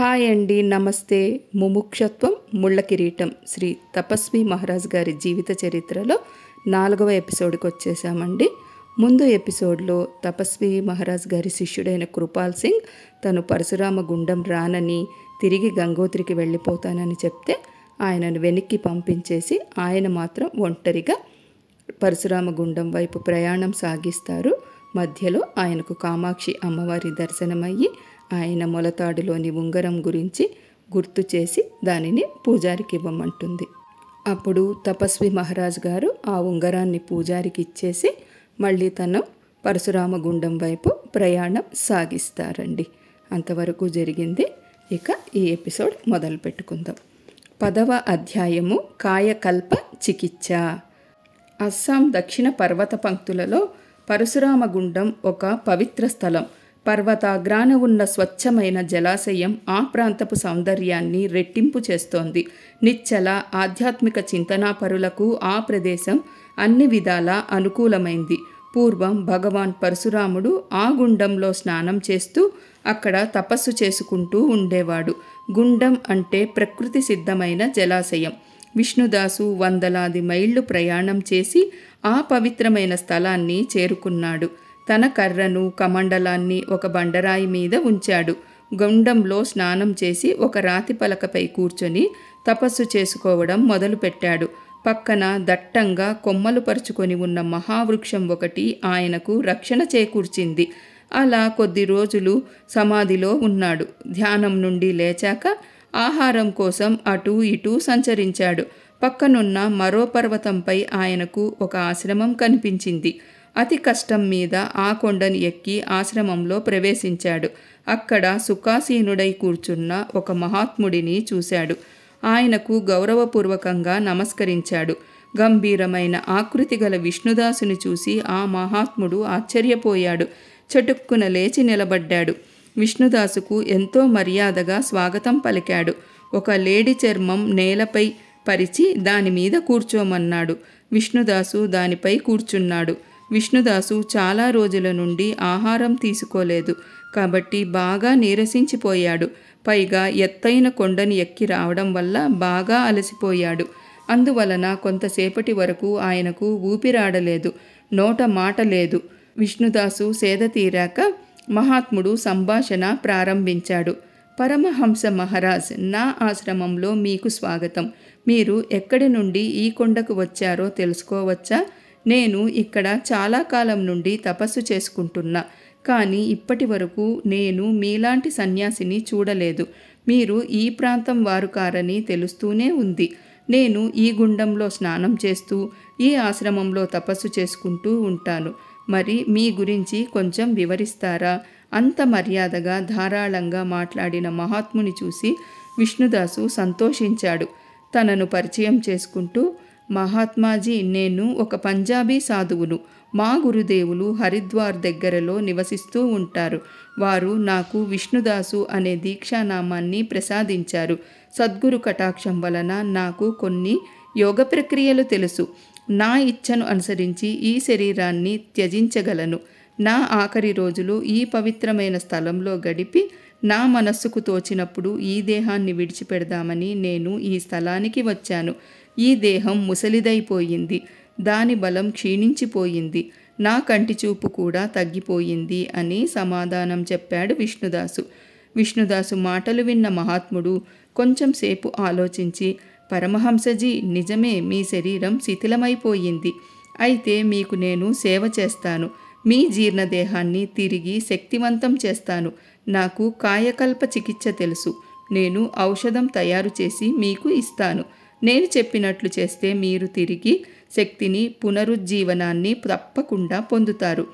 hi అండి నమస్తే ముముక్షత్వం ముళ్ళ కిరీటం శ్రీ తపస్వి మహారాజ్ గారి జీవిత చరిత్రలో నాలుగవ ఎపిసోడ్కి వచ్చేసామండి ముందు ఎపిసోడ్లో తపస్వి మహారాజ్ గారి శిష్యుడైన కృపాల్ సింగ్ తను పరశురామ గుండం రానని తిరిగి గంగోత్రికి వెళ్ళిపోతానని చెప్తే ఆయనను వెనక్కి పంపించేసి ఆయన మాత్రం ఒంటరిగా పరశురామ గుండం వైపు ప్రయాణం సాగిస్తారు మధ్యలో ఆయనకు కామాక్షి అమ్మవారి దర్శనమయ్యి ఆయన మొలతాడులోని ఉంగరం గురించి గుర్తు చేసి దానిని పూజారికి ఇవ్వమంటుంది అప్పుడు తపస్వి మహారాజ్ గారు ఆ ఉంగరాన్ని పూజారికి ఇచ్చేసి మళ్ళీ తను గుండం వైపు ప్రయాణం సాగిస్తారండి అంతవరకు జరిగింది ఇక ఈ ఎపిసోడ్ మొదలు పెట్టుకుందాం పదవ అధ్యాయము కాయకల్ప చికిత్స అస్సాం దక్షిణ పర్వత పంక్తులలో పరశురామ గుండం ఒక పవిత్ర స్థలం పర్వతాగ్రాన ఉన్న స్వచ్ఛమైన జలాశయం ఆ ప్రాంతపు సౌందర్యాన్ని రెట్టింపు చేస్తోంది నిచ్చల ఆధ్యాత్మిక చింతనాపరులకు ఆ ప్రదేశం అన్ని విధాలా అనుకూలమైంది పూర్వం భగవాన్ పరశురాముడు ఆ గుండంలో స్నానం చేస్తూ అక్కడ తపస్సు చేసుకుంటూ ఉండేవాడు గుండం అంటే ప్రకృతి సిద్ధమైన జలాశయం విష్ణుదాసు వందలాది మైళ్ళు ప్రయాణం చేసి ఆ పవిత్రమైన స్థలాన్ని చేరుకున్నాడు తన కర్రను కమండలాన్ని ఒక బండరాయి మీద ఉంచాడు గుండంలో స్నానం చేసి ఒక రాతి పలకపై కూర్చొని తపస్సు చేసుకోవడం మొదలుపెట్టాడు పక్కన దట్టంగా కొమ్మలు పరుచుకొని ఉన్న మహావృక్షం ఒకటి ఆయనకు రక్షణ చేకూర్చింది అలా కొద్ది రోజులు సమాధిలో ఉన్నాడు ధ్యానం నుండి లేచాక ఆహారం కోసం అటూ ఇటూ సంచరించాడు పక్కనున్న మరో పర్వతంపై ఆయనకు ఒక ఆశ్రమం కనిపించింది అతి కష్టం మీద ఆ కొండను ఎక్కి ఆశ్రమంలో ప్రవేశించాడు అక్కడ సుఖాసీనుడై కూర్చున్న ఒక మహాత్ముడిని చూశాడు ఆయనకు గౌరవపూర్వకంగా నమస్కరించాడు గంభీరమైన ఆకృతి గల విష్ణుదాసుని చూసి ఆ మహాత్ముడు ఆశ్చర్యపోయాడు చటుక్కున లేచి నిలబడ్డాడు విష్ణుదాసుకు ఎంతో మర్యాదగా స్వాగతం పలికాడు ఒక లేడి చర్మం నేలపై పరిచి దానిమీద కూర్చోమన్నాడు విష్ణుదాసు దానిపై కూర్చున్నాడు విష్ణుదాసు చాలా రోజుల నుండి ఆహారం తీసుకోలేదు కాబట్టి బాగా నీరసించిపోయాడు పైగా ఎత్తైన కొండని ఎక్కి రావడం వల్ల బాగా అలసిపోయాడు అందువలన కొంతసేపటి వరకు ఆయనకు ఊపిరాడలేదు నోట మాట లేదు విష్ణుదాసు సేద తీరాక మహాత్ముడు సంభాషణ ప్రారంభించాడు పరమహంస మహారాజ్ నా ఆశ్రమంలో మీకు స్వాగతం మీరు ఎక్కడి నుండి ఈ కొండకు వచ్చారో తెలుసుకోవచ్చా నేను ఇక్కడ చాలా కాలం నుండి తపస్సు చేసుకుంటున్నా కానీ ఇప్పటి వరకు నేను మీలాంటి సన్యాసిని చూడలేదు మీరు ఈ ప్రాంతం వారు కారని తెలుస్తూనే ఉంది నేను ఈ గుండంలో స్నానం చేస్తూ ఈ ఆశ్రమంలో తపస్సు చేసుకుంటూ ఉంటాను మరి మీ గురించి కొంచెం వివరిస్తారా అంత మర్యాదగా ధారాళంగా మాట్లాడిన మహాత్ముని చూసి విష్ణుదాసు సంతోషించాడు తనను పరిచయం చేసుకుంటూ మహాత్మాజీ నేను ఒక పంజాబీ సాధువును మా గురుదేవులు హరిద్వార్ దగ్గరలో నివసిస్తూ ఉంటారు వారు నాకు విష్ణుదాసు అనే దీక్షానామాన్ని ప్రసాదించారు సద్గురు కటాక్షం వలన నాకు కొన్ని యోగ ప్రక్రియలు తెలుసు నా ఇచ్ఛను అనుసరించి ఈ శరీరాన్ని త్యజించగలను నా ఆఖరి రోజులు ఈ పవిత్రమైన స్థలంలో గడిపి నా మనస్సుకు తోచినప్పుడు ఈ దేహాన్ని విడిచిపెడదామని నేను ఈ స్థలానికి వచ్చాను ఈ దేహం ముసలిదైపోయింది దాని బలం క్షీణించిపోయింది నా కంటి చూపు కూడా తగ్గిపోయింది అని సమాధానం చెప్పాడు విష్ణుదాసు విష్ణుదాసు మాటలు విన్న మహాత్ముడు కొంచెంసేపు ఆలోచించి పరమహంసజీ నిజమే మీ శరీరం శిథిలమైపోయింది అయితే మీకు నేను సేవ చేస్తాను మీ జీర్ణదేహాన్ని తిరిగి శక్తివంతం చేస్తాను నాకు కాయకల్ప చికిత్స తెలుసు నేను ఔషధం తయారు చేసి మీకు ఇస్తాను నేను చెప్పినట్లు చేస్తే మీరు తిరిగి శక్తిని పునరుజ్జీవనాన్ని తప్పకుండా పొందుతారు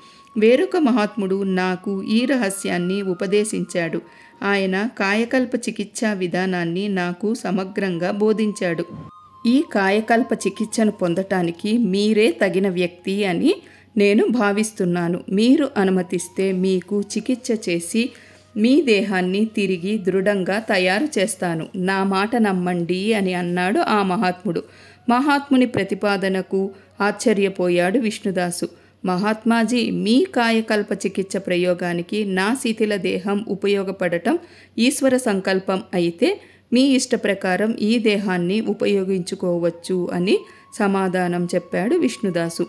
వేరొక మహాత్ముడు నాకు ఈ రహస్యాన్ని ఉపదేశించాడు ఆయన కాయకల్ప చికిత్సా విధానాన్ని నాకు సమగ్రంగా బోధించాడు ఈ కాయకల్ప చికిత్సను పొందటానికి మీరే తగిన వ్యక్తి అని నేను భావిస్తున్నాను మీరు అనుమతిస్తే మీకు చికిత్స చేసి మీ దేహాన్ని తిరిగి దృఢంగా తయారు చేస్తాను నా మాట నమ్మండి అని అన్నాడు ఆ మహాత్ముడు మహాత్ముని ప్రతిపాదనకు ఆశ్చర్యపోయాడు విష్ణుదాసు మహాత్మాజీ మీ కాయకల్ప చికిత్స ప్రయోగానికి నా శిథిల దేహం ఉపయోగపడటం ఈశ్వర సంకల్పం అయితే మీ ఇష్ట ప్రకారం ఈ దేహాన్ని ఉపయోగించుకోవచ్చు అని సమాధానం చెప్పాడు విష్ణుదాసు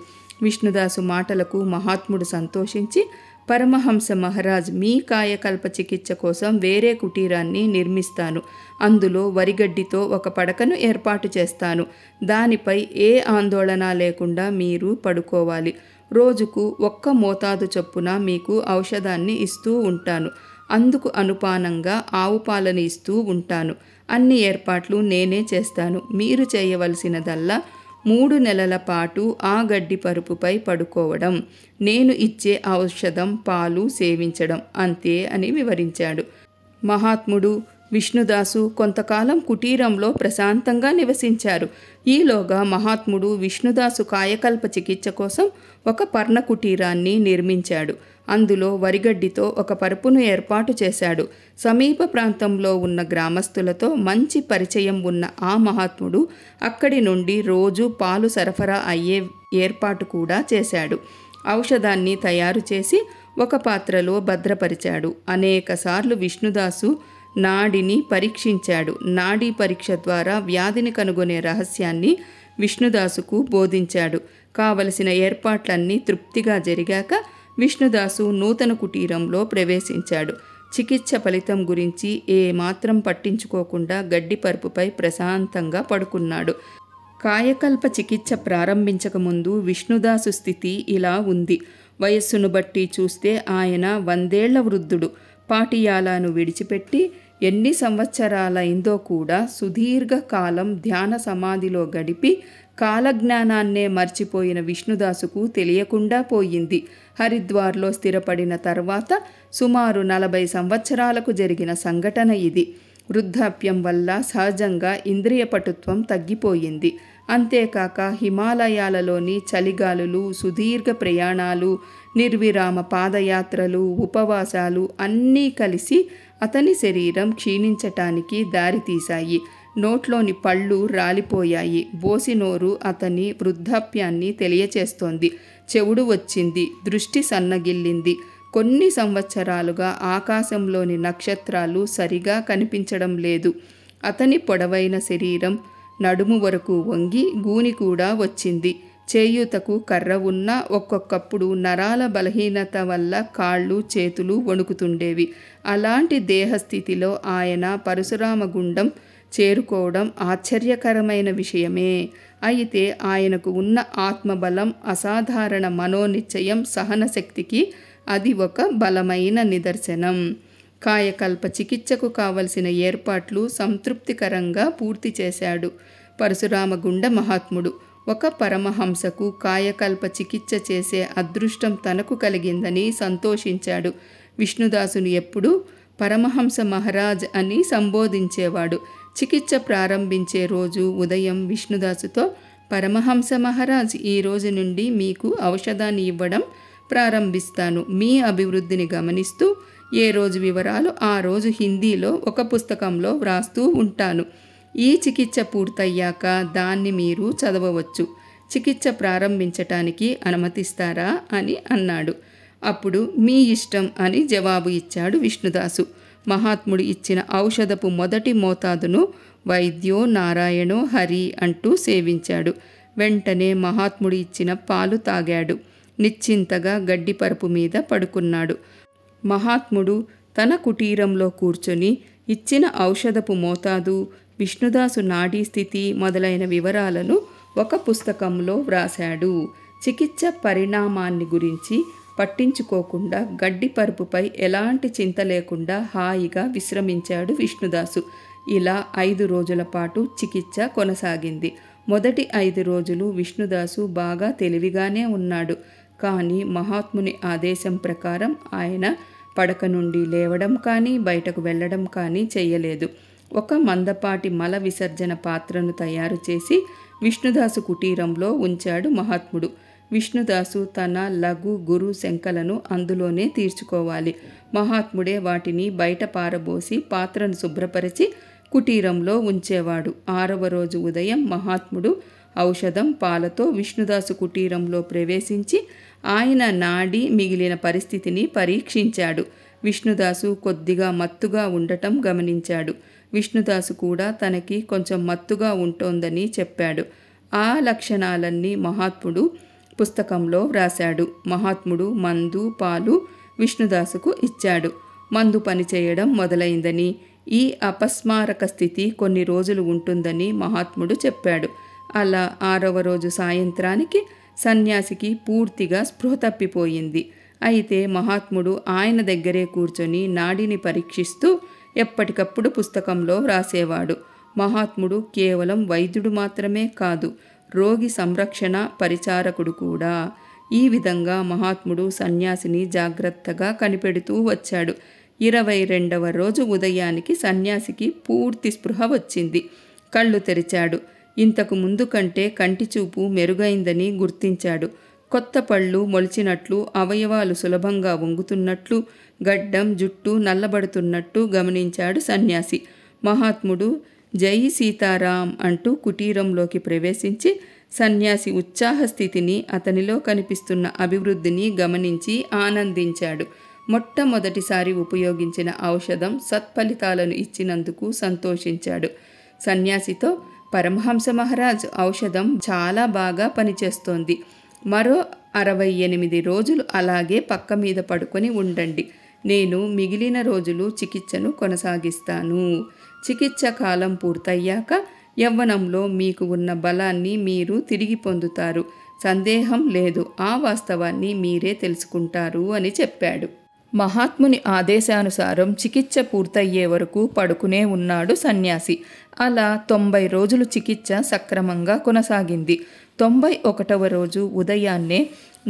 విష్ణుదాసు మాటలకు మహాత్ముడు సంతోషించి పరమహంస మహారాజ్ మీ కాయకల్ప చికిత్స కోసం వేరే కుటీరాన్ని నిర్మిస్తాను అందులో వరిగడ్డితో ఒక పడకను ఏర్పాటు చేస్తాను దానిపై ఏ ఆందోళన లేకుండా మీరు పడుకోవాలి రోజుకు ఒక్క మోతాదు చొప్పున మీకు ఔషధాన్ని ఇస్తూ ఉంటాను అందుకు అనుపానంగా ఆవు పాలన ఇస్తూ ఉంటాను అన్ని ఏర్పాట్లు నేనే చేస్తాను మీరు చేయవలసినదల్లా మూడు నెలల పాటు ఆ గడ్డి పరుపుపై పడుకోవడం నేను ఇచ్చే ఔషధం పాలు సేవించడం అంతే అని వివరించాడు మహాత్ముడు విష్ణుదాసు కొంతకాలం కుటీరంలో ప్రశాంతంగా నివసించారు ఈలోగా మహాత్ముడు విష్ణుదాసు కాయకల్ప చికిత్స కోసం ఒక పర్ణ కుటీరాన్ని నిర్మించాడు అందులో వరిగడ్డితో ఒక పరుపును ఏర్పాటు చేశాడు సమీప ప్రాంతంలో ఉన్న గ్రామస్తులతో మంచి పరిచయం ఉన్న ఆ మహాత్ముడు అక్కడి నుండి రోజు పాలు సరఫరా అయ్యే ఏర్పాటు కూడా చేశాడు ఔషధాన్ని తయారు చేసి ఒక పాత్రలో భద్రపరిచాడు అనేకసార్లు విష్ణుదాసు నాడిని పరీక్షించాడు నాడీ పరీక్ష ద్వారా వ్యాధిని కనుగొనే రహస్యాన్ని విష్ణుదాసుకు బోధించాడు కావలసిన ఏర్పాట్లన్నీ తృప్తిగా జరిగాక విష్ణుదాసు నూతన కుటీరంలో ప్రవేశించాడు చికిత్స ఫలితం గురించి ఏ మాత్రం పట్టించుకోకుండా గడ్డి పరుపుపై ప్రశాంతంగా పడుకున్నాడు కాయకల్ప చికిత్స ప్రారంభించకముందు విష్ణుదాసు స్థితి ఇలా ఉంది వయస్సును బట్టి చూస్తే ఆయన వందేళ్ల వృద్ధుడు పాటియాలాను విడిచిపెట్టి ఎన్ని సంవత్సరాలైందో కూడా సుదీర్ఘకాలం ధ్యాన సమాధిలో గడిపి కాలజ్ఞానాన్నే మర్చిపోయిన విష్ణుదాసుకు తెలియకుండా పోయింది హరిద్వార్లో స్థిరపడిన తర్వాత సుమారు నలభై సంవత్సరాలకు జరిగిన సంఘటన ఇది వృద్ధాప్యం వల్ల సహజంగా ఇంద్రియపటుత్వం తగ్గిపోయింది అంతేకాక హిమాలయాలలోని చలిగాలులు సుదీర్ఘ ప్రయాణాలు నిర్విరామ పాదయాత్రలు ఉపవాసాలు అన్నీ కలిసి అతని శరీరం క్షీణించటానికి దారితీశాయి నోట్లోని పళ్ళు రాలిపోయాయి బోసినోరు అతని వృద్ధాప్యాన్ని తెలియచేస్తోంది చెవుడు వచ్చింది దృష్టి సన్నగిల్లింది కొన్ని సంవత్సరాలుగా ఆకాశంలోని నక్షత్రాలు సరిగా కనిపించడం లేదు అతని పొడవైన శరీరం నడుము వరకు వంగి గూని కూడా వచ్చింది చేయూతకు కర్ర ఉన్న ఒక్కొక్కప్పుడు నరాల బలహీనత వల్ల కాళ్ళు చేతులు వణుకుతుండేవి అలాంటి దేహస్థితిలో ఆయన పరశురామగుండం చేరుకోవడం ఆశ్చర్యకరమైన విషయమే అయితే ఆయనకు ఉన్న ఆత్మబలం అసాధారణ మనోనిశ్చయం సహనశక్తికి అది ఒక బలమైన నిదర్శనం కాయకల్ప చికిత్సకు కావలసిన ఏర్పాట్లు సంతృప్తికరంగా పూర్తి చేశాడు పరశురామగుండ మహాత్ముడు ఒక పరమహంసకు కాయకల్ప చికిత్స చేసే అదృష్టం తనకు కలిగిందని సంతోషించాడు విష్ణుదాసును ఎప్పుడు పరమహంస మహారాజ్ అని సంబోధించేవాడు చికిత్స ప్రారంభించే రోజు ఉదయం విష్ణుదాసుతో పరమహంస మహారాజ్ ఈ రోజు నుండి మీకు ఔషధాన్ని ఇవ్వడం ప్రారంభిస్తాను మీ అభివృద్ధిని గమనిస్తూ ఏ రోజు వివరాలు ఆ రోజు హిందీలో ఒక పుస్తకంలో వ్రాస్తూ ఉంటాను ఈ చికిత్స పూర్తయ్యాక దాన్ని మీరు చదవవచ్చు చికిత్స ప్రారంభించటానికి అనుమతిస్తారా అని అన్నాడు అప్పుడు మీ ఇష్టం అని జవాబు ఇచ్చాడు విష్ణుదాసు మహాత్ముడు ఇచ్చిన ఔషధపు మొదటి మోతాదును వైద్యో నారాయణో హరి అంటూ సేవించాడు వెంటనే మహాత్ముడు ఇచ్చిన పాలు తాగాడు నిశ్చింతగా గడ్డిపరపు మీద పడుకున్నాడు మహాత్ముడు తన కుటీరంలో కూర్చొని ఇచ్చిన ఔషధపు మోతాదు విష్ణుదాసు నాడీ స్థితి మొదలైన వివరాలను ఒక పుస్తకంలో వ్రాశాడు చికిత్స పరిణామాన్ని గురించి పట్టించుకోకుండా గడ్డి పరుపుపై ఎలాంటి చింత లేకుండా హాయిగా విశ్రమించాడు విష్ణుదాసు ఇలా ఐదు రోజుల పాటు చికిత్స కొనసాగింది మొదటి ఐదు రోజులు విష్ణుదాసు బాగా తెలివిగానే ఉన్నాడు కానీ మహాత్ముని ఆదేశం ప్రకారం ఆయన పడక నుండి లేవడం కానీ బయటకు వెళ్ళడం కానీ చేయలేదు ఒక మందపాటి మల విసర్జన పాత్రను తయారు చేసి విష్ణుదాసు కుటీరంలో ఉంచాడు మహాత్ముడు విష్ణుదాసు తన లఘు గురు శంకలను అందులోనే తీర్చుకోవాలి మహాత్ముడే వాటిని బయట పారబోసి పాత్రను శుభ్రపరిచి కుటీరంలో ఉంచేవాడు ఆరవ రోజు ఉదయం మహాత్ముడు ఔషధం పాలతో విష్ణుదాసు కుటీరంలో ప్రవేశించి ఆయన నాడి మిగిలిన పరిస్థితిని పరీక్షించాడు విష్ణుదాసు కొద్దిగా మత్తుగా ఉండటం గమనించాడు విష్ణుదాసు కూడా తనకి కొంచెం మత్తుగా ఉంటోందని చెప్పాడు ఆ లక్షణాలన్నీ మహాత్ముడు పుస్తకంలో వ్రాశాడు మహాత్ముడు మందు పాలు విష్ణుదాసుకు ఇచ్చాడు మందు పనిచేయడం మొదలైందని ఈ అపస్మారక స్థితి కొన్ని రోజులు ఉంటుందని మహాత్ముడు చెప్పాడు అలా ఆరవ రోజు సాయంత్రానికి సన్యాసికి పూర్తిగా స్పృహ తప్పిపోయింది అయితే మహాత్ముడు ఆయన దగ్గరే కూర్చొని నాడిని పరీక్షిస్తూ ఎప్పటికప్పుడు పుస్తకంలో వ్రాసేవాడు మహాత్ముడు కేవలం వైద్యుడు మాత్రమే కాదు రోగి సంరక్షణ పరిచారకుడు కూడా ఈ విధంగా మహాత్ముడు సన్యాసిని జాగ్రత్తగా కనిపెడుతూ వచ్చాడు ఇరవై రెండవ రోజు ఉదయానికి సన్యాసికి పూర్తి స్పృహ వచ్చింది కళ్ళు తెరిచాడు ఇంతకు ముందు కంటే కంటిచూపు మెరుగైందని గుర్తించాడు కొత్త పళ్ళు మొలిచినట్లు అవయవాలు సులభంగా వంగుతున్నట్లు గడ్డం జుట్టు నల్లబడుతున్నట్టు గమనించాడు సన్యాసి మహాత్ముడు జై సీతారాం అంటూ కుటీరంలోకి ప్రవేశించి సన్యాసి ఉత్సాహ స్థితిని అతనిలో కనిపిస్తున్న అభివృద్ధిని గమనించి ఆనందించాడు మొట్టమొదటిసారి ఉపయోగించిన ఔషధం సత్ఫలితాలను ఇచ్చినందుకు సంతోషించాడు సన్యాసితో పరమహంస మహారాజ్ ఔషధం చాలా బాగా పనిచేస్తోంది మరో అరవై ఎనిమిది రోజులు అలాగే పక్క మీద పడుకొని ఉండండి నేను మిగిలిన రోజులు చికిత్సను కొనసాగిస్తాను చికిత్స కాలం పూర్తయ్యాక యవ్వనంలో మీకు ఉన్న బలాన్ని మీరు తిరిగి పొందుతారు సందేహం లేదు ఆ వాస్తవాన్ని మీరే తెలుసుకుంటారు అని చెప్పాడు మహాత్ముని ఆదేశానుసారం చికిత్స పూర్తయ్యే వరకు పడుకునే ఉన్నాడు సన్యాసి అలా తొంభై రోజులు చికిత్స సక్రమంగా కొనసాగింది తొంభై ఒకటవ రోజు ఉదయాన్నే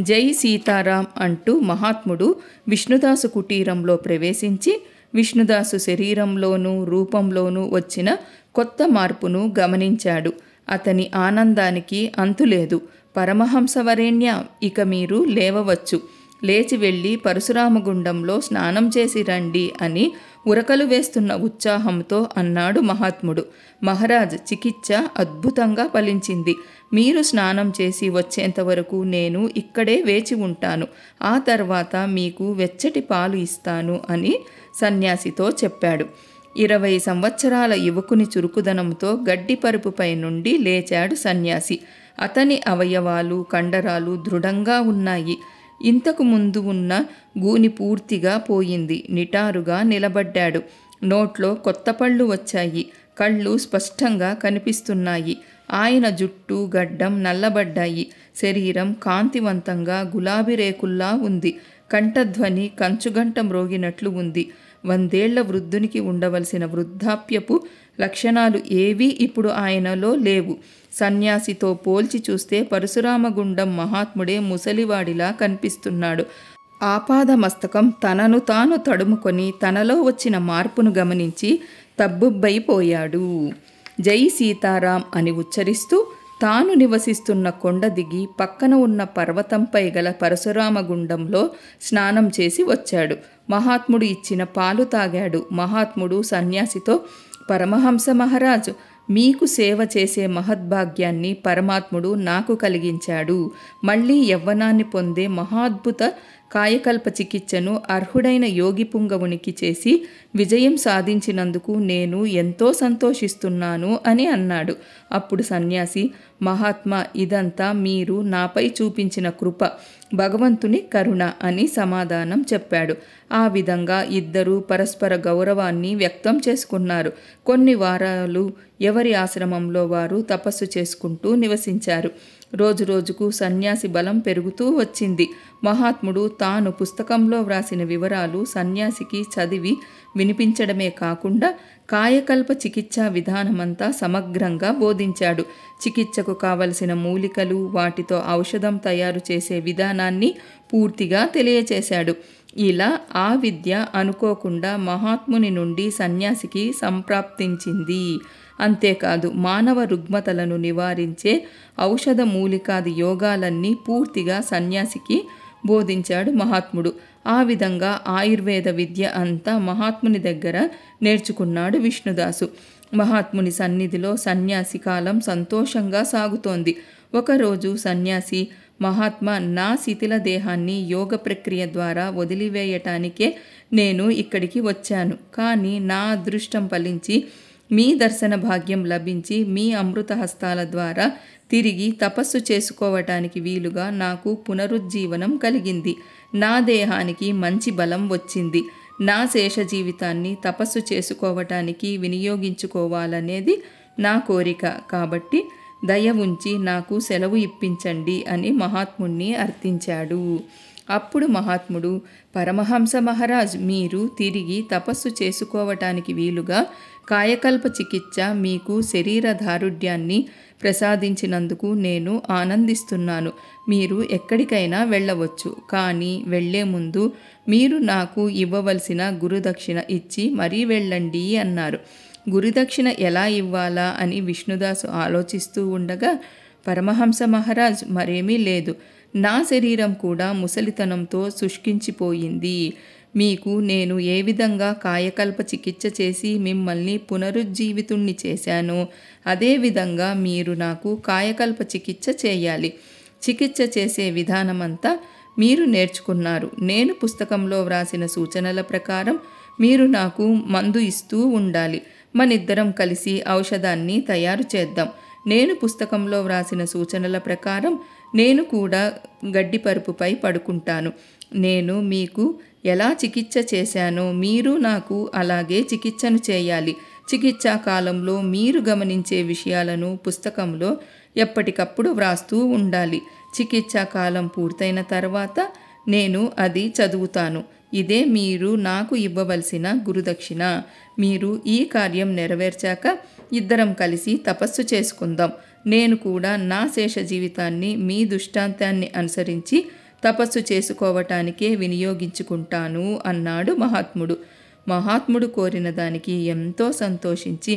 జై సీతారాం అంటూ మహాత్ముడు విష్ణుదాసు కుటీరంలో ప్రవేశించి విష్ణుదాసు శరీరంలోనూ రూపంలోనూ వచ్చిన కొత్త మార్పును గమనించాడు అతని ఆనందానికి అంతులేదు పరమహంసవరేణ్య ఇక మీరు లేవవచ్చు లేచి వెళ్ళి పరశురామగుండంలో స్నానం చేసి రండి అని ఉరకలు వేస్తున్న ఉత్సాహంతో అన్నాడు మహాత్ముడు మహారాజ్ చికిత్స అద్భుతంగా ఫలించింది మీరు స్నానం చేసి వచ్చేంత వరకు నేను ఇక్కడే వేచి ఉంటాను ఆ తర్వాత మీకు వెచ్చటి పాలు ఇస్తాను అని సన్యాసితో చెప్పాడు ఇరవై సంవత్సరాల యువకుని చురుకుదనంతో గడ్డి పరుపుపై నుండి లేచాడు సన్యాసి అతని అవయవాలు కండరాలు దృఢంగా ఉన్నాయి ఇంతకు ముందు ఉన్న గూని పూర్తిగా పోయింది నిటారుగా నిలబడ్డాడు నోట్లో కొత్త పళ్ళు వచ్చాయి కళ్ళు స్పష్టంగా కనిపిస్తున్నాయి ఆయన జుట్టు గడ్డం నల్లబడ్డాయి శరీరం కాంతివంతంగా గులాబీ రేకుల్లా ఉంది కంఠధ్వని కంచుగంట మ్రోగినట్లు ఉంది వందేళ్ల వృద్ధునికి ఉండవలసిన వృద్ధాప్యపు లక్షణాలు ఏవీ ఇప్పుడు ఆయనలో లేవు సన్యాసితో పోల్చి చూస్తే పరశురామగుండం మహాత్ముడే ముసలివాడిలా కనిపిస్తున్నాడు ఆపాదమస్తకం తనను తాను తడుముకొని తనలో వచ్చిన మార్పును గమనించి తబ్బుబ్బైపోయాడు జై సీతారాం అని ఉచ్చరిస్తూ తాను నివసిస్తున్న కొండ దిగి పక్కన ఉన్న పర్వతంపై గల పరశురామగుండంలో స్నానం చేసి వచ్చాడు మహాత్ముడు ఇచ్చిన పాలు తాగాడు మహాత్ముడు సన్యాసితో పరమహంస మహారాజు మీకు సేవ చేసే మహద్భాగ్యాన్ని పరమాత్ముడు నాకు కలిగించాడు మళ్ళీ యవ్వనాన్ని పొందే మహాద్భుత కాయకల్ప చికిత్సను అర్హుడైన యోగి పుంగవునికి చేసి విజయం సాధించినందుకు నేను ఎంతో సంతోషిస్తున్నాను అని అన్నాడు అప్పుడు సన్యాసి మహాత్మా ఇదంతా మీరు నాపై చూపించిన కృప భగవంతుని కరుణ అని సమాధానం చెప్పాడు ఆ విధంగా ఇద్దరూ పరస్పర గౌరవాన్ని వ్యక్తం చేసుకున్నారు కొన్ని వారాలు ఎవరి ఆశ్రమంలో వారు తపస్సు చేసుకుంటూ నివసించారు రోజు రోజుకు సన్యాసి బలం పెరుగుతూ వచ్చింది మహాత్ముడు తాను పుస్తకంలో వ్రాసిన వివరాలు సన్యాసికి చదివి వినిపించడమే కాకుండా కాయకల్ప చికిత్సా విధానమంతా సమగ్రంగా బోధించాడు చికిత్సకు కావలసిన మూలికలు వాటితో ఔషధం తయారు చేసే విధానాన్ని పూర్తిగా తెలియచేశాడు ఇలా ఆ విద్య అనుకోకుండా మహాత్ముని నుండి సన్యాసికి సంప్రాప్తించింది అంతేకాదు మానవ రుగ్మతలను నివారించే ఔషధ మూలికాది యోగాలన్నీ పూర్తిగా సన్యాసికి బోధించాడు మహాత్ముడు ఆ విధంగా ఆయుర్వేద విద్య అంతా మహాత్ముని దగ్గర నేర్చుకున్నాడు విష్ణుదాసు మహాత్ముని సన్నిధిలో సన్యాసి కాలం సంతోషంగా సాగుతోంది ఒకరోజు సన్యాసి మహాత్మా నా శిథిల దేహాన్ని యోగ ప్రక్రియ ద్వారా వదిలివేయటానికే నేను ఇక్కడికి వచ్చాను కానీ నా అదృష్టం ఫలించి మీ దర్శన భాగ్యం లభించి మీ అమృత హస్తాల ద్వారా తిరిగి తపస్సు చేసుకోవటానికి వీలుగా నాకు పునరుజ్జీవనం కలిగింది నా దేహానికి మంచి బలం వచ్చింది నా శేష జీవితాన్ని తపస్సు చేసుకోవటానికి వినియోగించుకోవాలనేది నా కోరిక కాబట్టి దయ ఉంచి నాకు సెలవు ఇప్పించండి అని మహాత్ముణ్ణి అర్థించాడు అప్పుడు మహాత్ముడు పరమహంస మహారాజ్ మీరు తిరిగి తపస్సు చేసుకోవటానికి వీలుగా కాయకల్ప చికిత్స మీకు శరీర దారుఢ్యాన్ని ప్రసాదించినందుకు నేను ఆనందిస్తున్నాను మీరు ఎక్కడికైనా వెళ్ళవచ్చు కానీ వెళ్లే ముందు మీరు నాకు ఇవ్వవలసిన గురుదక్షిణ ఇచ్చి మరీ వెళ్ళండి అన్నారు గురుదక్షిణ ఎలా ఇవ్వాలా అని విష్ణుదాసు ఆలోచిస్తూ ఉండగా పరమహంస మహారాజ్ మరేమీ లేదు నా శరీరం కూడా ముసలితనంతో శుష్కించిపోయింది మీకు నేను ఏ విధంగా కాయకల్ప చికిత్స చేసి మిమ్మల్ని పునరుజ్జీవితుణ్ణి చేశానో అదేవిధంగా మీరు నాకు కాయకల్ప చికిత్స చేయాలి చికిత్స చేసే విధానమంతా మీరు నేర్చుకున్నారు నేను పుస్తకంలో వ్రాసిన సూచనల ప్రకారం మీరు నాకు మందు ఇస్తూ ఉండాలి మనిద్దరం కలిసి ఔషధాన్ని తయారు చేద్దాం నేను పుస్తకంలో వ్రాసిన సూచనల ప్రకారం నేను కూడా గడ్డి పరుపుపై పడుకుంటాను నేను మీకు ఎలా చికిత్స చేశానో మీరు నాకు అలాగే చికిత్సను చేయాలి చికిత్సా కాలంలో మీరు గమనించే విషయాలను పుస్తకంలో ఎప్పటికప్పుడు వ్రాస్తూ ఉండాలి చికిత్సా కాలం పూర్తయిన తర్వాత నేను అది చదువుతాను ఇదే మీరు నాకు ఇవ్వవలసిన గురుదక్షిణ మీరు ఈ కార్యం నెరవేర్చాక ఇద్దరం కలిసి తపస్సు చేసుకుందాం నేను కూడా నా శేష జీవితాన్ని మీ దృష్టాంతాన్ని అనుసరించి తపస్సు చేసుకోవటానికే వినియోగించుకుంటాను అన్నాడు మహాత్ముడు మహాత్ముడు కోరిన దానికి ఎంతో సంతోషించి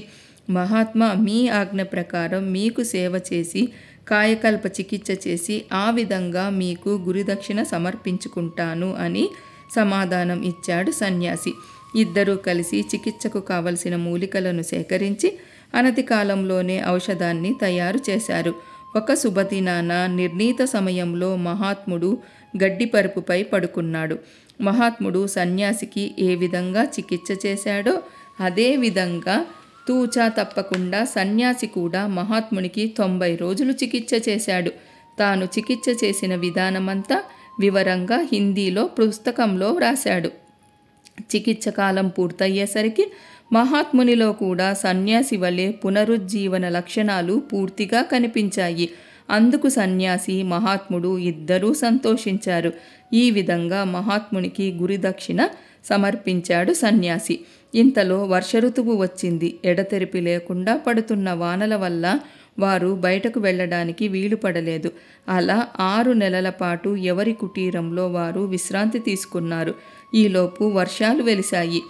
మహాత్మా మీ ఆజ్ఞ ప్రకారం మీకు సేవ చేసి కాయకల్ప చికిత్స చేసి ఆ విధంగా మీకు గురుదక్షిణ సమర్పించుకుంటాను అని సమాధానం ఇచ్చాడు సన్యాసి ఇద్దరూ కలిసి చికిత్సకు కావలసిన మూలికలను సేకరించి అనతి కాలంలోనే ఔషధాన్ని తయారు చేశారు ఒక శుభదినాన నిర్ణీత సమయంలో మహాత్ముడు గడ్డిపరుపుపై పడుకున్నాడు మహాత్ముడు సన్యాసికి ఏ విధంగా చికిత్స చేశాడో అదే విధంగా తూచా తప్పకుండా సన్యాసి కూడా మహాత్మునికి తొంభై రోజులు చికిత్స చేశాడు తాను చికిత్స చేసిన విధానమంతా వివరంగా హిందీలో పుస్తకంలో వ్రాశాడు చికిత్స కాలం పూర్తయ్యేసరికి మహాత్మునిలో కూడా సన్యాసి వలె పునరుజ్జీవన లక్షణాలు పూర్తిగా కనిపించాయి అందుకు సన్యాసి మహాత్ముడు ఇద్దరూ సంతోషించారు ఈ విధంగా మహాత్మునికి గురిదక్షిణ సమర్పించాడు సన్యాసి ఇంతలో వర్ష ఋతువు వచ్చింది ఎడతెరిపి లేకుండా పడుతున్న వానల వల్ల వారు బయటకు వెళ్ళడానికి వీలు పడలేదు అలా ఆరు నెలల పాటు ఎవరి కుటీరంలో వారు విశ్రాంతి తీసుకున్నారు ఈలోపు వర్షాలు వెలిశాయి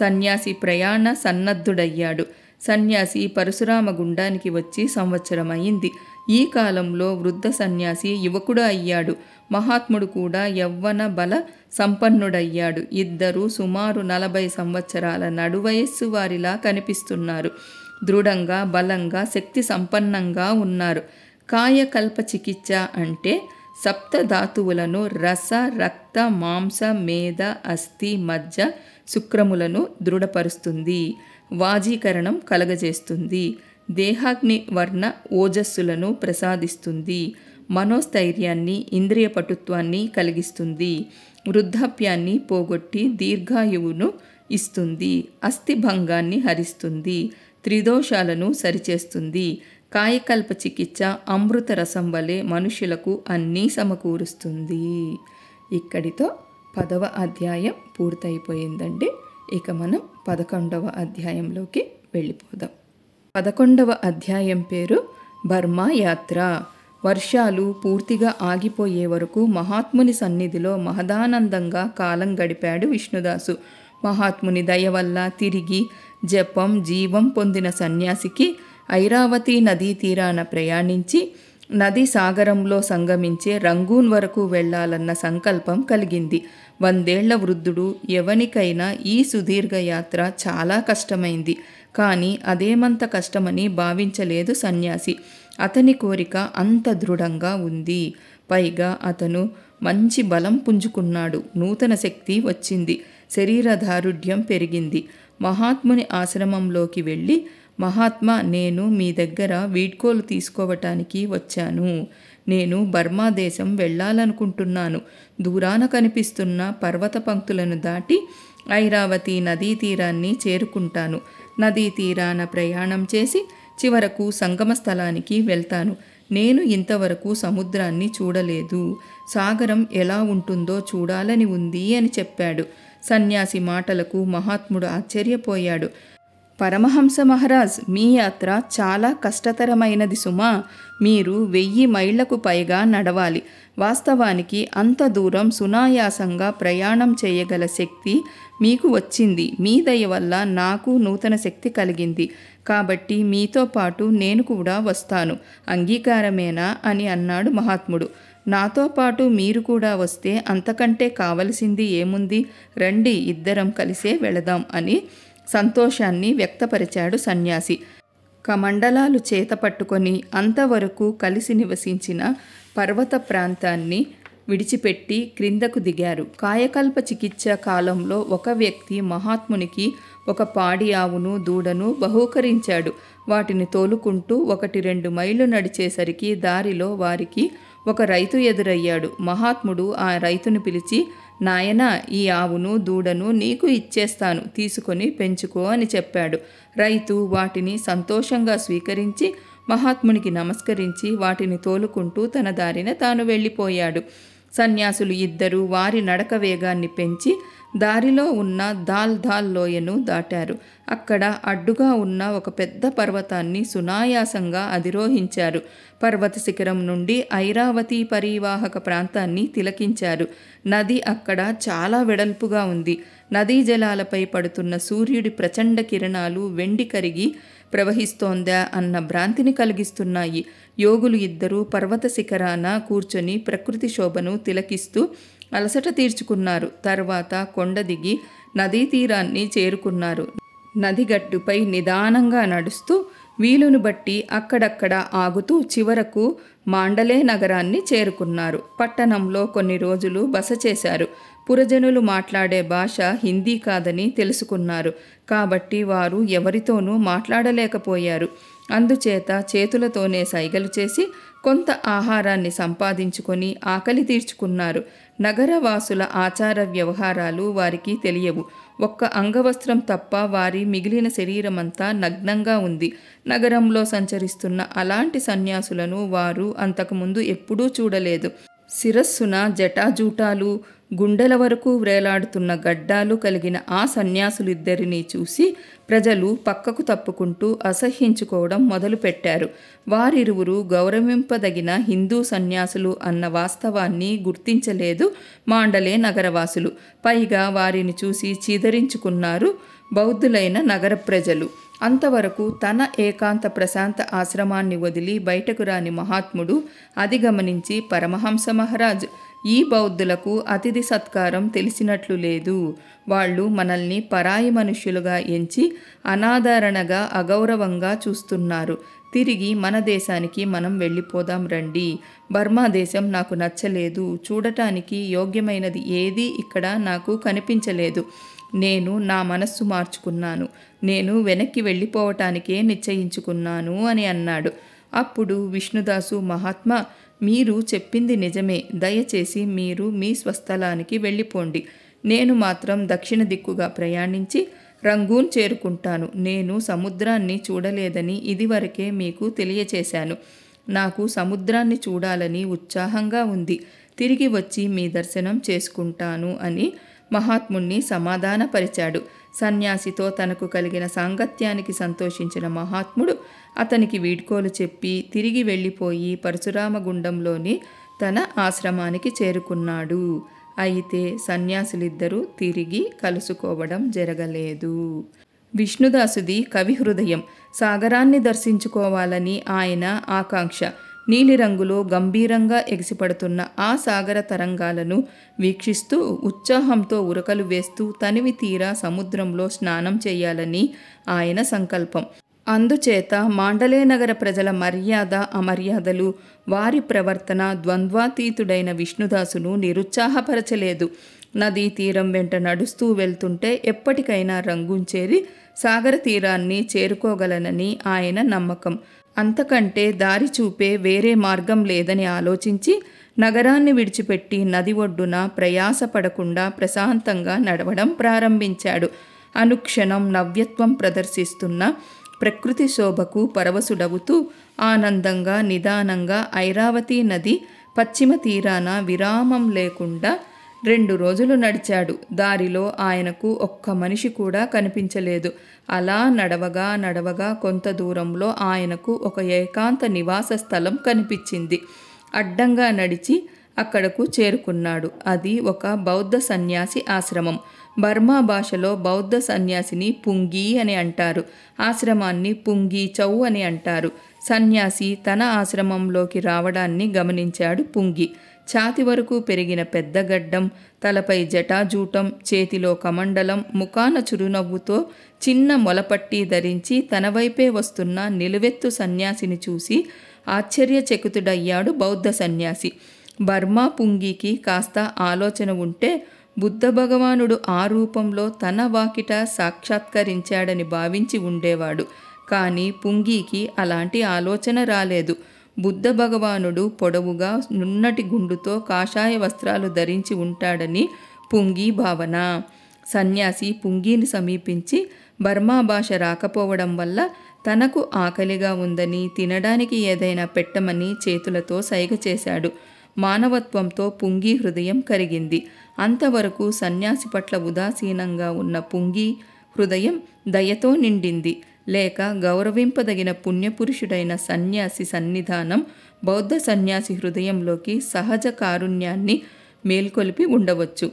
సన్యాసి ప్రయాణ సన్నద్ధుడయ్యాడు సన్యాసి పరశురామ గుండానికి వచ్చి సంవత్సరం అయింది ఈ కాలంలో వృద్ధ సన్యాసి యువకుడు అయ్యాడు మహాత్ముడు కూడా యవ్వన బల సంపన్నుడయ్యాడు ఇద్దరు సుమారు నలభై సంవత్సరాల నడువయస్సు వారిలా కనిపిస్తున్నారు దృఢంగా బలంగా శక్తి సంపన్నంగా ఉన్నారు కాయకల్ప చికిత్స అంటే సప్త ధాతువులను రస రక్త మాంస మేధ అస్థి మజ్జ శుక్రములను దృఢపరుస్తుంది వాజీకరణం కలగజేస్తుంది దేహాగ్ని వర్ణ ఓజస్సులను ప్రసాదిస్తుంది మనోస్థైర్యాన్ని ఇంద్రియ పటుత్వాన్ని కలిగిస్తుంది వృద్ధాప్యాన్ని పోగొట్టి దీర్ఘాయువును ఇస్తుంది అస్థిభంగాన్ని హరిస్తుంది త్రిదోషాలను సరిచేస్తుంది కాయకల్ప చికిత్స అమృత రసం వలె మనుషులకు అన్నీ సమకూరుస్తుంది ఇక్కడితో పదవ అధ్యాయం పూర్తయిపోయిందండి ఇక మనం పదకొండవ అధ్యాయంలోకి వెళ్ళిపోదాం పదకొండవ అధ్యాయం పేరు బర్మా యాత్ర వర్షాలు పూర్తిగా ఆగిపోయే వరకు మహాత్ముని సన్నిధిలో మహదానందంగా కాలం గడిపాడు విష్ణుదాసు మహాత్ముని దయ వల్ల తిరిగి జపం జీవం పొందిన సన్యాసికి ఐరావతి నదీ తీరాన ప్రయాణించి నది సాగరంలో సంగమించే రంగూన్ వరకు వెళ్లాలన్న సంకల్పం కలిగింది వందేళ్ల వృద్ధుడు ఎవనికైనా ఈ సుదీర్ఘ యాత్ర చాలా కష్టమైంది కానీ అదేమంత కష్టమని భావించలేదు సన్యాసి అతని కోరిక అంత దృఢంగా ఉంది పైగా అతను మంచి బలం పుంజుకున్నాడు నూతన శక్తి వచ్చింది శరీరదారుఢ్యం పెరిగింది మహాత్ముని ఆశ్రమంలోకి వెళ్ళి మహాత్మా నేను మీ దగ్గర వీడ్కోలు తీసుకోవటానికి వచ్చాను నేను బర్మా దేశం వెళ్ళాలనుకుంటున్నాను దూరాన కనిపిస్తున్న పర్వత పంక్తులను దాటి ఐరావతి నదీ తీరాన్ని చేరుకుంటాను నదీ తీరాన ప్రయాణం చేసి చివరకు సంగమ స్థలానికి వెళ్తాను నేను ఇంతవరకు సముద్రాన్ని చూడలేదు సాగరం ఎలా ఉంటుందో చూడాలని ఉంది అని చెప్పాడు సన్యాసి మాటలకు మహాత్ముడు ఆశ్చర్యపోయాడు పరమహంస మహారాజ్ మీ యాత్ర చాలా కష్టతరమైనది సుమా మీరు వెయ్యి మైళ్లకు పైగా నడవాలి వాస్తవానికి అంత దూరం సునాయాసంగా ప్రయాణం చేయగల శక్తి మీకు వచ్చింది మీ దయ వల్ల నాకు నూతన శక్తి కలిగింది కాబట్టి మీతో పాటు నేను కూడా వస్తాను అంగీకారమేనా అని అన్నాడు మహాత్ముడు నాతో పాటు మీరు కూడా వస్తే అంతకంటే కావలసింది ఏముంది రండి ఇద్దరం కలిసే వెళదాం అని సంతోషాన్ని వ్యక్తపరిచాడు సన్యాసి కమండలాలు చేత పట్టుకొని అంతవరకు కలిసి నివసించిన పర్వత ప్రాంతాన్ని విడిచిపెట్టి క్రిందకు దిగారు కాయకల్ప చికిత్స కాలంలో ఒక వ్యక్తి మహాత్మునికి ఒక పాడి ఆవును దూడను బహూకరించాడు వాటిని తోలుకుంటూ ఒకటి రెండు మైళ్ళు నడిచేసరికి దారిలో వారికి ఒక రైతు ఎదురయ్యాడు మహాత్ముడు ఆ రైతును పిలిచి నాయన ఈ ఆవును దూడను నీకు ఇచ్చేస్తాను తీసుకొని పెంచుకో అని చెప్పాడు రైతు వాటిని సంతోషంగా స్వీకరించి మహాత్మునికి నమస్కరించి వాటిని తోలుకుంటూ తన దారిన తాను వెళ్ళిపోయాడు సన్యాసులు ఇద్దరు వారి నడక వేగాన్ని పెంచి దారిలో ఉన్న దాల్ దాల్ లోయను దాటారు అక్కడ అడ్డుగా ఉన్న ఒక పెద్ద పర్వతాన్ని సునాయాసంగా అధిరోహించారు పర్వత శిఖరం నుండి ఐరావతి పరివాహక ప్రాంతాన్ని తిలకించారు నది అక్కడ చాలా వెడల్పుగా ఉంది నదీ జలాలపై పడుతున్న సూర్యుడి ప్రచండ కిరణాలు వెండి కరిగి ప్రవహిస్తోందా అన్న భ్రాంతిని కలిగిస్తున్నాయి యోగులు ఇద్దరూ పర్వత శిఖరాన కూర్చొని ప్రకృతి శోభను తిలకిస్తూ అలసట తీర్చుకున్నారు తర్వాత కొండ దిగి నదీ తీరాన్ని చేరుకున్నారు నది గట్టుపై నిదానంగా నడుస్తూ వీలును బట్టి అక్కడక్కడ ఆగుతూ చివరకు మాండలే నగరాన్ని చేరుకున్నారు పట్టణంలో కొన్ని రోజులు బస చేశారు పురజనులు మాట్లాడే భాష హిందీ కాదని తెలుసుకున్నారు కాబట్టి వారు ఎవరితోనూ మాట్లాడలేకపోయారు అందుచేత చేతులతోనే సైగలు చేసి కొంత ఆహారాన్ని సంపాదించుకొని ఆకలి తీర్చుకున్నారు నగరవాసుల ఆచార వ్యవహారాలు వారికి తెలియవు ఒక్క అంగవస్త్రం తప్ప వారి మిగిలిన శరీరమంతా నగ్నంగా ఉంది నగరంలో సంచరిస్తున్న అలాంటి సన్యాసులను వారు అంతకుముందు ఎప్పుడూ చూడలేదు శిరస్సున జటాజూటాలు గుండెల వరకు వ్రేలాడుతున్న గడ్డాలు కలిగిన ఆ సన్యాసులిద్దరినీ చూసి ప్రజలు పక్కకు తప్పుకుంటూ అసహ్యించుకోవడం మొదలుపెట్టారు వారిరువురు గౌరవింపదగిన హిందూ సన్యాసులు అన్న వాస్తవాన్ని గుర్తించలేదు మాండలే నగరవాసులు పైగా వారిని చూసి చీదరించుకున్నారు బౌద్ధులైన నగర ప్రజలు అంతవరకు తన ఏకాంత ప్రశాంత ఆశ్రమాన్ని వదిలి బయటకు రాని మహాత్ముడు అది గమనించి పరమహంస మహారాజ్ ఈ బౌద్ధులకు అతిథి సత్కారం తెలిసినట్లు లేదు వాళ్ళు మనల్ని పరాయి మనుష్యులుగా ఎంచి అనాదరణగా అగౌరవంగా చూస్తున్నారు తిరిగి మన దేశానికి మనం వెళ్ళిపోదాం రండి బర్మా దేశం నాకు నచ్చలేదు చూడటానికి యోగ్యమైనది ఏది ఇక్కడ నాకు కనిపించలేదు నేను నా మనస్సు మార్చుకున్నాను నేను వెనక్కి వెళ్ళిపోవటానికే నిశ్చయించుకున్నాను అని అన్నాడు అప్పుడు విష్ణుదాసు మహాత్మా మీరు చెప్పింది నిజమే దయచేసి మీరు మీ స్వస్థలానికి వెళ్ళిపోండి నేను మాత్రం దక్షిణ దిక్కుగా ప్రయాణించి రంగూన్ చేరుకుంటాను నేను సముద్రాన్ని చూడలేదని ఇదివరకే మీకు తెలియచేశాను నాకు సముద్రాన్ని చూడాలని ఉత్సాహంగా ఉంది తిరిగి వచ్చి మీ దర్శనం చేసుకుంటాను అని మహాత్ముణ్ణి సమాధానపరిచాడు సన్యాసితో తనకు కలిగిన సాంగత్యానికి సంతోషించిన మహాత్ముడు అతనికి వీడ్కోలు చెప్పి తిరిగి వెళ్ళిపోయి పరశురామగుండంలోని తన ఆశ్రమానికి చేరుకున్నాడు అయితే సన్యాసులిద్దరూ తిరిగి కలుసుకోవడం జరగలేదు విష్ణుదాసుది కవి హృదయం సాగరాన్ని దర్శించుకోవాలని ఆయన ఆకాంక్ష నీలిరంగులో గంభీరంగా ఎగిసిపడుతున్న ఆ సాగర తరంగాలను వీక్షిస్తూ ఉత్సాహంతో ఉరకలు వేస్తూ తనివి తీరా సముద్రంలో స్నానం చేయాలని ఆయన సంకల్పం అందుచేత మాండలేనగర ప్రజల మర్యాద అమర్యాదలు వారి ప్రవర్తన ద్వంద్వాతీతుడైన విష్ణుదాసును నిరుత్సాహపరచలేదు నదీ తీరం వెంట నడుస్తూ వెళ్తుంటే ఎప్పటికైనా రంగుంచేరి సాగర తీరాన్ని చేరుకోగలనని ఆయన నమ్మకం అంతకంటే దారి చూపే వేరే మార్గం లేదని ఆలోచించి నగరాన్ని విడిచిపెట్టి నది ఒడ్డున ప్రయాసపడకుండా ప్రశాంతంగా నడవడం ప్రారంభించాడు అనుక్షణం నవ్యత్వం ప్రదర్శిస్తున్న ప్రకృతి శోభకు పరవశుడవుతూ ఆనందంగా నిదానంగా ఐరావతి నది పశ్చిమ తీరాన విరామం లేకుండా రెండు రోజులు నడిచాడు దారిలో ఆయనకు ఒక్క మనిషి కూడా కనిపించలేదు అలా నడవగా నడవగా కొంత దూరంలో ఆయనకు ఒక ఏకాంత నివాస స్థలం కనిపించింది అడ్డంగా నడిచి అక్కడకు చేరుకున్నాడు అది ఒక బౌద్ధ సన్యాసి ఆశ్రమం బర్మా భాషలో బౌద్ధ సన్యాసిని పుంగి అని అంటారు ఆశ్రమాన్ని పుంగి చౌ అని అంటారు సన్యాసి తన ఆశ్రమంలోకి రావడాన్ని గమనించాడు పుంగి ఛాతి వరకు పెరిగిన పెద్ద గడ్డం తలపై జటాజూటం చేతిలో కమండలం ముఖాన చిరునవ్వుతో చిన్న మొలపట్టి ధరించి తన వైపే వస్తున్న నిలువెత్తు సన్యాసిని చూసి ఆశ్చర్యచకితుడయ్యాడు బౌద్ధ సన్యాసి బర్మా పుంగికి కాస్త ఆలోచన ఉంటే బుద్ధ భగవానుడు ఆ రూపంలో తన వాకిట సాక్షాత్కరించాడని భావించి ఉండేవాడు కానీ పుంగికి అలాంటి ఆలోచన రాలేదు బుద్ధ భగవానుడు పొడవుగా నున్నటి గుండుతో కాషాయ వస్త్రాలు ధరించి ఉంటాడని పుంగి భావన సన్యాసి పుంగిని సమీపించి బర్మా భాష రాకపోవడం వల్ల తనకు ఆకలిగా ఉందని తినడానికి ఏదైనా పెట్టమని చేతులతో సైగ చేశాడు మానవత్వంతో పుంగి హృదయం కరిగింది అంతవరకు సన్యాసి పట్ల ఉదాసీనంగా ఉన్న పుంగి హృదయం దయతో నిండింది లేక గౌరవింపదగిన పుణ్యపురుషుడైన సన్యాసి సన్నిధానం బౌద్ధ సన్యాసి హృదయంలోకి సహజ కారుణ్యాన్ని మేల్కొలిపి ఉండవచ్చు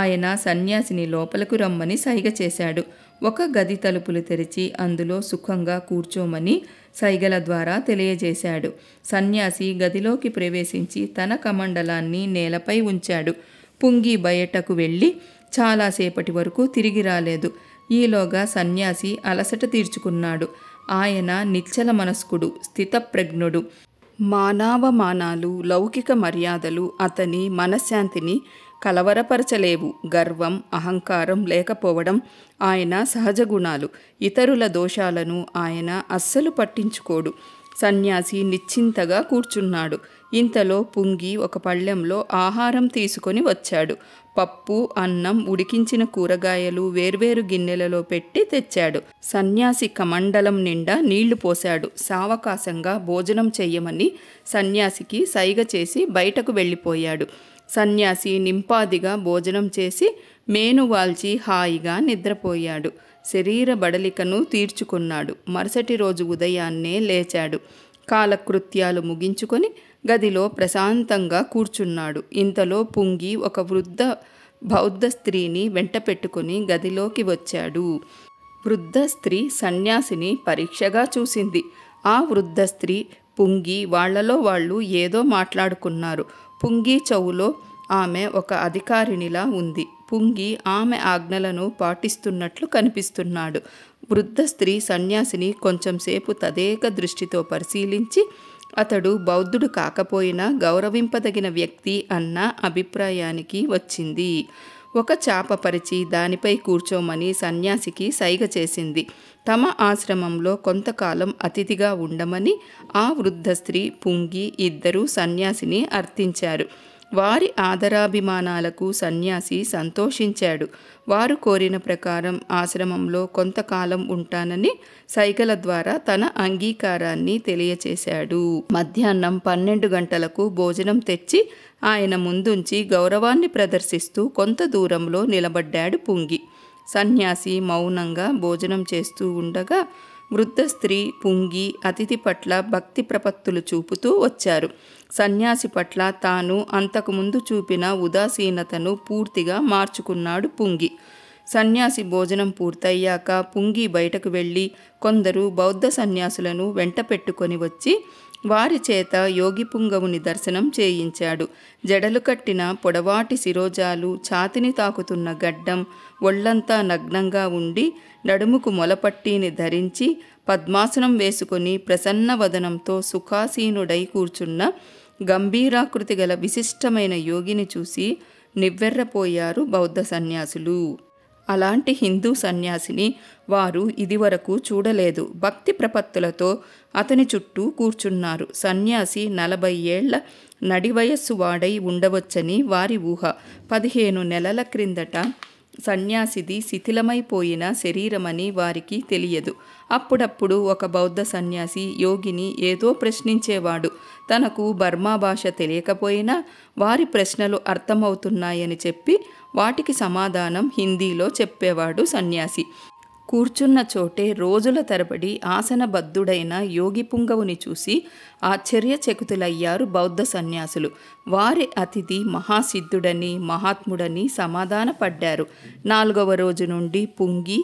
ఆయన సన్యాసిని లోపలకు రమ్మని సైగ చేశాడు ఒక గది తలుపులు తెరిచి అందులో సుఖంగా కూర్చోమని సైగల ద్వారా తెలియజేశాడు సన్యాసి గదిలోకి ప్రవేశించి తన కమండలాన్ని నేలపై ఉంచాడు పుంగి బయటకు వెళ్ళి చాలాసేపటి వరకు తిరిగి రాలేదు ఈలోగా సన్యాసి అలసట తీర్చుకున్నాడు ఆయన నిచ్చల మనస్కుడు స్థితప్రజ్ఞుడు మానవమానాలు లౌకిక మర్యాదలు అతని మనశ్శాంతిని కలవరపరచలేవు గర్వం అహంకారం లేకపోవడం ఆయన సహజ గుణాలు ఇతరుల దోషాలను ఆయన అస్సలు పట్టించుకోడు సన్యాసి నిశ్చింతగా కూర్చున్నాడు ఇంతలో పుంగి ఒక పళ్ళెంలో ఆహారం తీసుకొని వచ్చాడు పప్పు అన్నం ఉడికించిన కూరగాయలు వేర్వేరు గిన్నెలలో పెట్టి తెచ్చాడు సన్యాసి కమండలం నిండా నీళ్లు పోశాడు సావకాశంగా భోజనం చెయ్యమని సన్యాసికి సైగ చేసి బయటకు వెళ్ళిపోయాడు సన్యాసి నింపాదిగా భోజనం చేసి మేను వాల్చి హాయిగా నిద్రపోయాడు శరీర బడలికను తీర్చుకున్నాడు మరుసటి రోజు ఉదయాన్నే లేచాడు కాలకృత్యాలు ముగించుకొని గదిలో ప్రశాంతంగా కూర్చున్నాడు ఇంతలో పుంగి ఒక వృద్ధ బౌద్ధ స్త్రీని వెంట పెట్టుకుని గదిలోకి వచ్చాడు వృద్ధ స్త్రీ సన్యాసిని పరీక్షగా చూసింది ఆ వృద్ధ స్త్రీ పుంగి వాళ్లలో వాళ్ళు ఏదో మాట్లాడుకున్నారు పుంగి చౌలో ఆమె ఒక అధికారినిలా ఉంది పుంగి ఆమె ఆజ్ఞలను పాటిస్తున్నట్లు కనిపిస్తున్నాడు వృద్ధ స్త్రీ సన్యాసిని కొంచెంసేపు తదేక దృష్టితో పరిశీలించి అతడు బౌద్ధుడు కాకపోయినా గౌరవింపదగిన వ్యక్తి అన్న అభిప్రాయానికి వచ్చింది ఒక చాప పరిచి దానిపై కూర్చోమని సన్యాసికి సైగ చేసింది తమ ఆశ్రమంలో కొంతకాలం అతిథిగా ఉండమని ఆ వృద్ధ స్త్రీ పుంగి ఇద్దరూ సన్యాసిని అర్థించారు వారి ఆదరాభిమానాలకు సన్యాసి సంతోషించాడు వారు కోరిన ప్రకారం ఆశ్రమంలో కొంతకాలం ఉంటానని సైగల ద్వారా తన అంగీకారాన్ని తెలియచేశాడు మధ్యాహ్నం పన్నెండు గంటలకు భోజనం తెచ్చి ఆయన ముందుంచి గౌరవాన్ని ప్రదర్శిస్తూ కొంత దూరంలో నిలబడ్డాడు పుంగి సన్యాసి మౌనంగా భోజనం చేస్తూ ఉండగా వృద్ధ స్త్రీ పుంగి అతిథి పట్ల భక్తి ప్రపత్తులు చూపుతూ వచ్చారు సన్యాసి పట్ల తాను అంతకుముందు చూపిన ఉదాసీనతను పూర్తిగా మార్చుకున్నాడు పుంగి సన్యాసి భోజనం పూర్తయ్యాక పుంగి బయటకు వెళ్ళి కొందరు బౌద్ధ సన్యాసులను వెంట పెట్టుకొని వచ్చి వారి చేత యోగి పుంగవుని దర్శనం చేయించాడు జడలు కట్టిన పొడవాటి శిరోజాలు ఛాతిని తాకుతున్న గడ్డం ఒళ్లంతా నగ్నంగా ఉండి నడుముకు మొలపట్టీని ధరించి పద్మాసనం వేసుకొని ప్రసన్న వదనంతో సుఖాసీనుడై కూర్చున్న గంభీరాకృతి గల విశిష్టమైన యోగిని చూసి నివ్వెర్రపోయారు బౌద్ధ సన్యాసులు అలాంటి హిందూ సన్యాసిని వారు ఇదివరకు చూడలేదు భక్తి ప్రపత్తులతో అతని చుట్టూ కూర్చున్నారు సన్యాసి నలభై ఏళ్ల నడివయస్సు వాడై ఉండవచ్చని వారి ఊహ పదిహేను నెలల క్రిందట సన్యాసిది శిథిలమైపోయిన శరీరమని వారికి తెలియదు అప్పుడప్పుడు ఒక బౌద్ధ సన్యాసి యోగిని ఏదో ప్రశ్నించేవాడు తనకు బర్మా భాష తెలియకపోయినా వారి ప్రశ్నలు అర్థమవుతున్నాయని చెప్పి వాటికి సమాధానం హిందీలో చెప్పేవాడు సన్యాసి కూర్చున్న చోటే రోజుల తరబడి ఆసనబద్ధుడైన యోగి పుంగవుని చూసి ఆశ్చర్యచకుతులయ్యారు బౌద్ధ సన్యాసులు వారి అతిథి మహాసిద్ధుడని మహాత్ముడని సమాధానపడ్డారు నాలుగవ రోజు నుండి పుంగి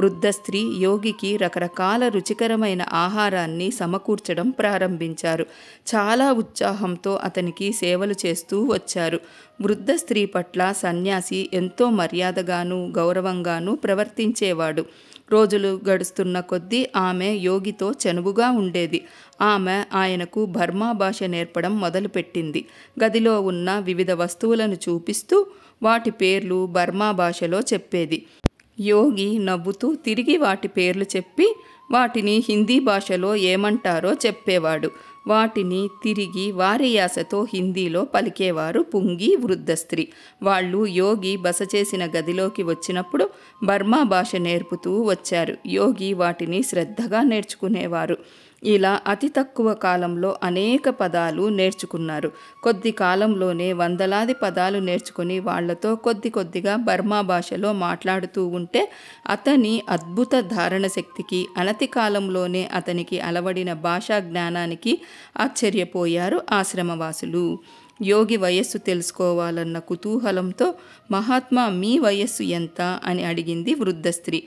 వృద్ధ స్త్రీ యోగికి రకరకాల రుచికరమైన ఆహారాన్ని సమకూర్చడం ప్రారంభించారు చాలా ఉత్సాహంతో అతనికి సేవలు చేస్తూ వచ్చారు వృద్ధ స్త్రీ పట్ల సన్యాసి ఎంతో మర్యాదగాను గౌరవంగాను ప్రవర్తించేవాడు రోజులు గడుస్తున్న కొద్దీ ఆమె యోగితో చనువుగా ఉండేది ఆమె ఆయనకు బర్మా భాష నేర్పడం మొదలుపెట్టింది గదిలో ఉన్న వివిధ వస్తువులను చూపిస్తూ వాటి పేర్లు బర్మా భాషలో చెప్పేది యోగి నవ్వుతూ తిరిగి వాటి పేర్లు చెప్పి వాటిని హిందీ భాషలో ఏమంటారో చెప్పేవాడు వాటిని తిరిగి వారియాసతో హిందీలో పలికేవారు పుంగి వృద్ధ స్త్రీ వాళ్ళు యోగి బస చేసిన గదిలోకి వచ్చినప్పుడు బర్మా భాష నేర్పుతూ వచ్చారు యోగి వాటిని శ్రద్ధగా నేర్చుకునేవారు ఇలా అతి తక్కువ కాలంలో అనేక పదాలు నేర్చుకున్నారు కొద్ది కాలంలోనే వందలాది పదాలు నేర్చుకుని వాళ్లతో కొద్ది కొద్దిగా బర్మా భాషలో మాట్లాడుతూ ఉంటే అతని అద్భుత ధారణ శక్తికి అనతి కాలంలోనే అతనికి అలవడిన భాషా జ్ఞానానికి ఆశ్చర్యపోయారు ఆశ్రమవాసులు యోగి వయస్సు తెలుసుకోవాలన్న కుతూహలంతో మహాత్మా మీ వయస్సు ఎంత అని అడిగింది వృద్ధ స్త్రీ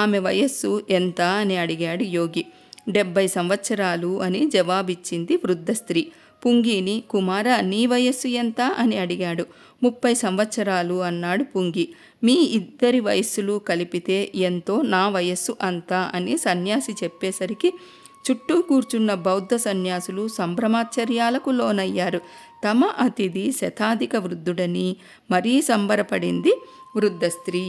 ఆమె వయస్సు ఎంత అని అడిగాడు యోగి డెబ్బై సంవత్సరాలు అని జవాబిచ్చింది వృద్ధ స్త్రీ పుంగిని కుమార నీ వయస్సు ఎంత అని అడిగాడు ముప్పై సంవత్సరాలు అన్నాడు పుంగి మీ ఇద్దరి వయస్సులు కలిపితే ఎంతో నా వయస్సు అంత అని సన్యాసి చెప్పేసరికి చుట్టూ కూర్చున్న బౌద్ధ సన్యాసులు సంభ్రమాచర్యాలకు లోనయ్యారు తమ అతిథి శతాధిక వృద్ధుడని మరీ సంబరపడింది వృద్ధ స్త్రీ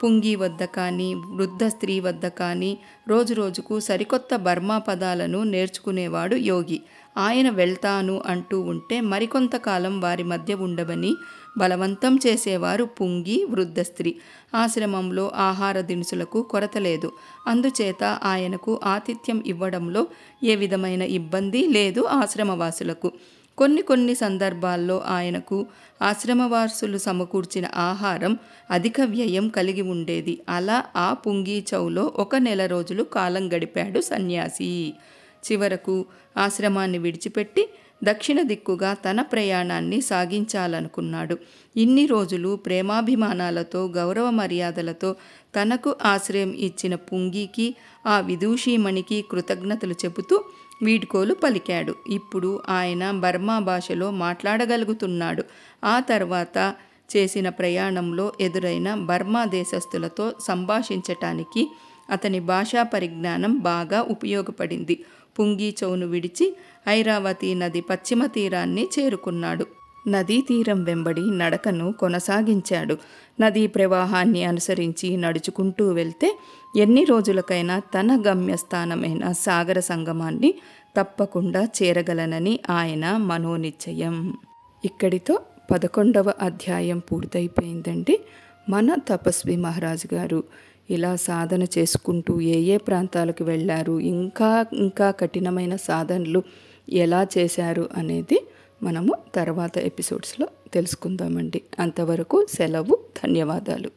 పుంగి వద్ద కానీ వృద్ధ స్త్రీ వద్ద కానీ రోజురోజుకు సరికొత్త బర్మా పదాలను నేర్చుకునేవాడు యోగి ఆయన వెళ్తాను అంటూ ఉంటే మరికొంతకాలం వారి మధ్య ఉండవని బలవంతం చేసేవారు పుంగి వృద్ధ స్త్రీ ఆశ్రమంలో ఆహార దినుసులకు కొరత లేదు అందుచేత ఆయనకు ఆతిథ్యం ఇవ్వడంలో ఏ విధమైన ఇబ్బంది లేదు ఆశ్రమవాసులకు కొన్ని కొన్ని సందర్భాల్లో ఆయనకు ఆశ్రమవాసులు సమకూర్చిన ఆహారం అధిక వ్యయం కలిగి ఉండేది అలా ఆ పుంగీచౌలో ఒక నెల రోజులు కాలం గడిపాడు సన్యాసి చివరకు ఆశ్రమాన్ని విడిచిపెట్టి దక్షిణ దిక్కుగా తన ప్రయాణాన్ని సాగించాలనుకున్నాడు ఇన్ని రోజులు ప్రేమాభిమానాలతో గౌరవ మర్యాదలతో తనకు ఆశ్రయం ఇచ్చిన పుంగికి ఆ విదూషీమణికి కృతజ్ఞతలు చెబుతూ వీడ్కోలు పలికాడు ఇప్పుడు ఆయన బర్మా భాషలో మాట్లాడగలుగుతున్నాడు ఆ తర్వాత చేసిన ప్రయాణంలో ఎదురైన బర్మా దేశస్థులతో సంభాషించటానికి అతని భాషా పరిజ్ఞానం బాగా ఉపయోగపడింది పుంగి చౌను విడిచి ఐరావతి నది పశ్చిమ తీరాన్ని చేరుకున్నాడు నదీ తీరం వెంబడి నడకను కొనసాగించాడు నదీ ప్రవాహాన్ని అనుసరించి నడుచుకుంటూ వెళ్తే ఎన్ని రోజులకైనా తన గమ్యస్థానమైన సాగర సంగమాన్ని తప్పకుండా చేరగలనని ఆయన మనోనిశ్చయం ఇక్కడితో పదకొండవ అధ్యాయం పూర్తయిపోయిందండి మన తపస్వి మహారాజు గారు ఇలా సాధన చేసుకుంటూ ఏ ఏ ప్రాంతాలకు వెళ్ళారు ఇంకా ఇంకా కఠినమైన సాధనలు ఎలా చేశారు అనేది మనము తర్వాత ఎపిసోడ్స్లో తెలుసుకుందామండి అంతవరకు సెలవు ధన్యవాదాలు